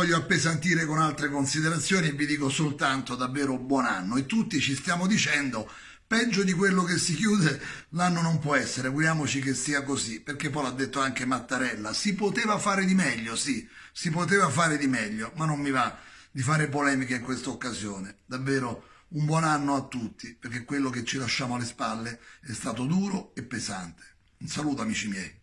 voglio appesantire con altre considerazioni e vi dico soltanto davvero buon anno e tutti ci stiamo dicendo peggio di quello che si chiude l'anno non può essere, auguriamoci che sia così, perché poi l'ha detto anche Mattarella, si poteva fare di meglio, sì, si poteva fare di meglio, ma non mi va di fare polemiche in questa occasione, davvero un buon anno a tutti, perché quello che ci lasciamo alle spalle è stato duro e pesante. Un saluto amici miei.